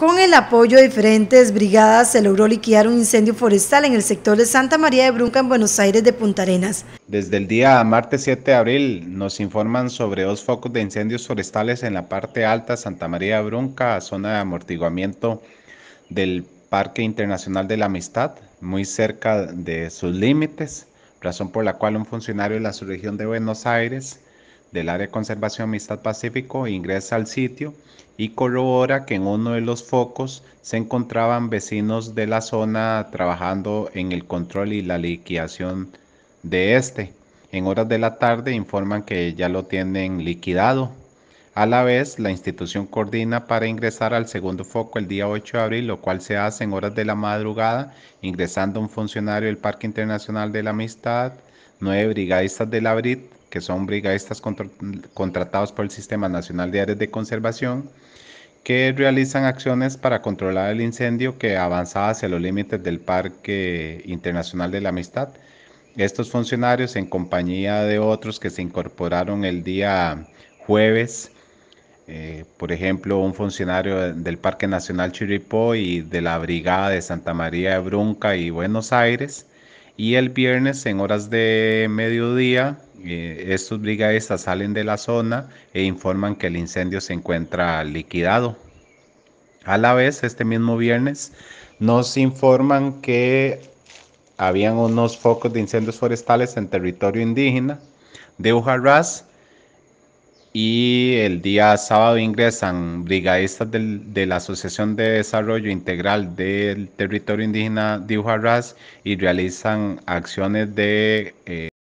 Con el apoyo de diferentes brigadas se logró liquidar un incendio forestal en el sector de Santa María de Brunca en Buenos Aires de Punta Arenas. Desde el día martes 7 de abril nos informan sobre dos focos de incendios forestales en la parte alta Santa María de Brunca, zona de amortiguamiento del Parque Internacional de la Amistad, muy cerca de sus límites, razón por la cual un funcionario de la subregión de Buenos Aires del Área de Conservación Amistad Pacífico ingresa al sitio y corrobora que en uno de los focos se encontraban vecinos de la zona trabajando en el control y la liquidación de este. En horas de la tarde informan que ya lo tienen liquidado. A la vez, la institución coordina para ingresar al segundo foco el día 8 de abril, lo cual se hace en horas de la madrugada, ingresando un funcionario del Parque Internacional de la Amistad, nueve brigadistas de la que son brigadistas contratados por el Sistema Nacional de Áreas de Conservación, que realizan acciones para controlar el incendio que avanzaba hacia los límites del Parque Internacional de la Amistad. Estos funcionarios, en compañía de otros que se incorporaron el día jueves, eh, por ejemplo, un funcionario del Parque Nacional Chiripó y de la Brigada de Santa María de Brunca y Buenos Aires, y el viernes en horas de mediodía eh, estos brigadistas salen de la zona e informan que el incendio se encuentra liquidado. A la vez, este mismo viernes, nos informan que habían unos focos de incendios forestales en territorio indígena de Ujarrás y el día sábado ingresan brigadistas de la Asociación de Desarrollo Integral del Territorio Indígena de Ujarrás y realizan acciones de... Eh,